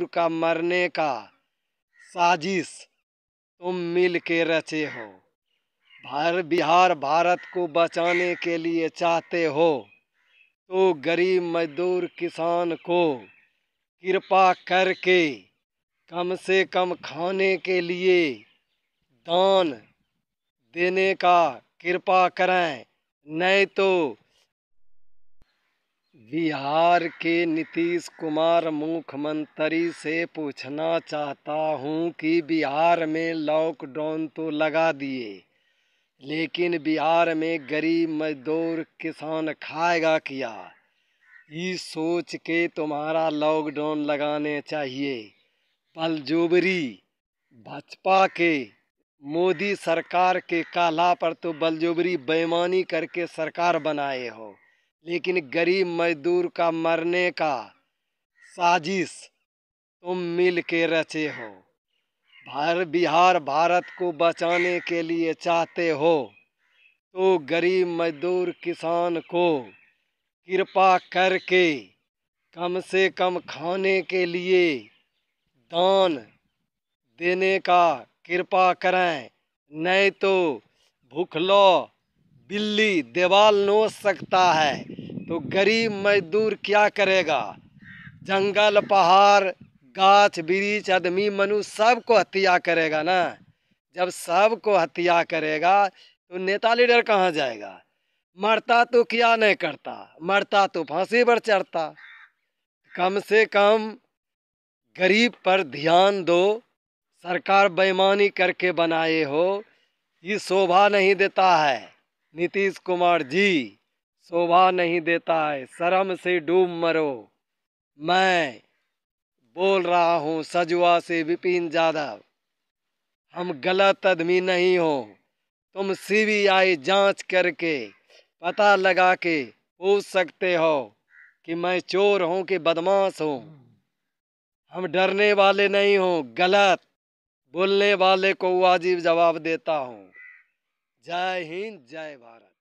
ठाकुर का मरने का साजिश तुम मिल के रचे हो भार बिहार भारत को बचाने के लिए चाहते हो तो गरीब मजदूर किसान को कृपा करके कम से कम खाने के लिए दान देने का कृपा करें नहीं तो बिहार के नीतीश कुमार मुख्यमंत्री से पूछना चाहता हूं कि बिहार में लॉकडाउन तो लगा दिए लेकिन बिहार में गरीब मजदूर किसान खाएगा क्या ये सोच के तुम्हारा लॉकडाउन लगाने चाहिए बलजोबरी भाजपा के मोदी सरकार के काला पर तो बलजोबरी बेमानी करके सरकार बनाए हो लेकिन गरीब मजदूर का मरने का साजिश तुम मिल के रचे हो भार बिहार भारत को बचाने के लिए चाहते हो तो गरीब मजदूर किसान को कृपा करके कम से कम खाने के लिए दान देने का कृपा करें नहीं तो भूखलो बिल्ली देवाल नोच सकता है तो गरीब मजदूर क्या करेगा जंगल पहाड़ गाछ वृक्ष आदमी मनुष्य सबको हत्या करेगा ना जब सबको हत्या करेगा तो नेता लीडर कहाँ जाएगा मरता तो क्या नहीं करता मरता तो फांसी पर चढ़ता कम से कम गरीब पर ध्यान दो सरकार बेईमानी करके बनाए हो ये शोभा नहीं देता है नीतीश कुमार जी शोभा नहीं देता है शर्म से डूब मरो मैं बोल रहा हूँ सजुआ से विपिन यादव हम गलत आदमी नहीं हो तुम सीबीआई जांच करके पता लगा के पूछ सकते हो कि मैं चोर हूँ कि बदमाश हूँ हम डरने वाले नहीं हों गलत बोलने वाले को वाजिब जवाब देता हूँ जय हिंद जय भारत